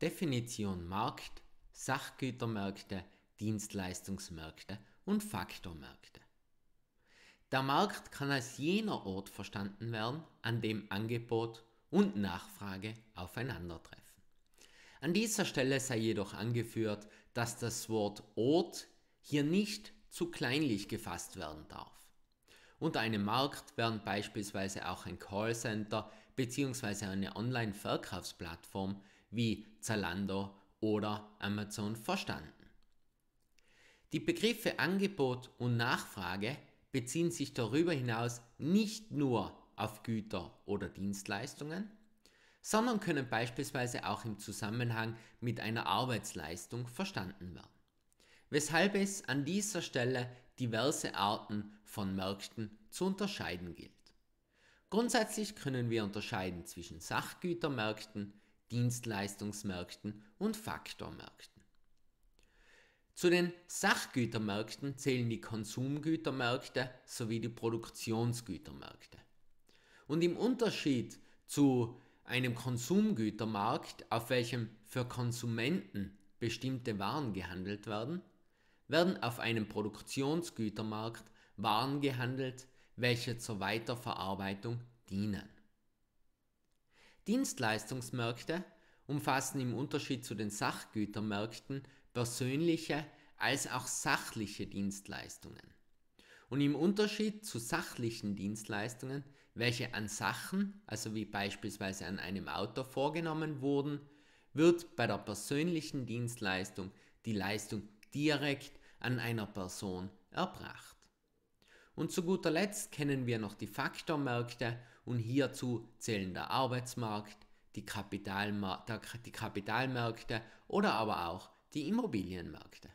Definition Markt, Sachgütermärkte, Dienstleistungsmärkte und Faktormärkte. Der Markt kann als jener Ort verstanden werden, an dem Angebot und Nachfrage aufeinandertreffen. An dieser Stelle sei jedoch angeführt, dass das Wort Ort hier nicht zu kleinlich gefasst werden darf. Unter einem Markt werden beispielsweise auch ein Callcenter bzw. eine Online-Verkaufsplattform wie Zalando oder Amazon verstanden. Die Begriffe Angebot und Nachfrage beziehen sich darüber hinaus nicht nur auf Güter oder Dienstleistungen, sondern können beispielsweise auch im Zusammenhang mit einer Arbeitsleistung verstanden werden, weshalb es an dieser Stelle diverse Arten von Märkten zu unterscheiden gilt. Grundsätzlich können wir unterscheiden zwischen Sachgütermärkten, Dienstleistungsmärkten und Faktormärkten. Zu den Sachgütermärkten zählen die Konsumgütermärkte sowie die Produktionsgütermärkte. Und im Unterschied zu einem Konsumgütermarkt, auf welchem für Konsumenten bestimmte Waren gehandelt werden, werden auf einem Produktionsgütermarkt Waren gehandelt, welche zur Weiterverarbeitung dienen. Dienstleistungsmärkte umfassen im Unterschied zu den Sachgütermärkten persönliche als auch sachliche Dienstleistungen. Und im Unterschied zu sachlichen Dienstleistungen, welche an Sachen, also wie beispielsweise an einem Auto vorgenommen wurden, wird bei der persönlichen Dienstleistung die Leistung direkt an einer Person erbracht. Und zu guter Letzt kennen wir noch die Faktormärkte und hierzu zählen der Arbeitsmarkt, die, Kapitalmar die Kapitalmärkte oder aber auch die Immobilienmärkte.